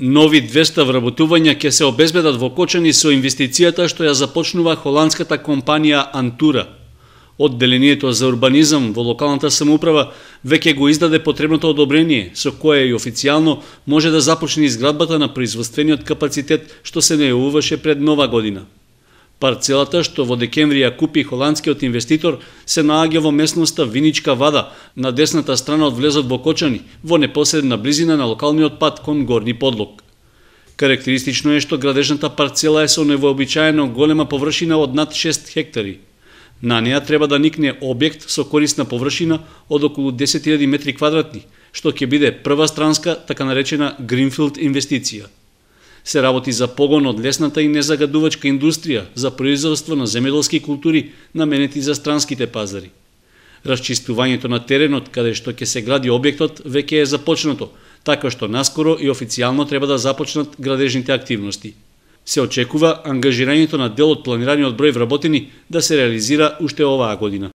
Нови 200 вработувања ќе се обезбедат во Кочани со инвестицијата што ја започнува холандската компанија Антура. Одделението за урбанизам во локалната самоуправа веќе го издаде потребното одобрение, со кое и официјално може да започне изградбата на производствениот капацитет што се најавуваше пред нова година. Парцелата што во декември ја купи холандскиот инвеститор се наоѓа во местноста Виничка Вада, на десната страна од влезот во Кочани, во непосредна близина на локалниот пат кон Горни Подлог. Карактеристично е што градежната парцела е со невообичаено голема површина од над 6 хектари. На неа треба да никне објект со корисна површина од околу 10.000 метри квадратни, што ќе биде прва странска, така наречена Гринфилд инвестиција. Се работи за погон од лесната и незагадувачка индустрија, за производство на земјоделски култури, наменети за странските пазари. Расчистувањето на теренот каде што ќе се гради објектот веќе е започнато, така што наскоро и официјално треба да започнат градежните активности. Се очекува ангажирањето на дел од планираниот број вработени да се реализира уште оваа година.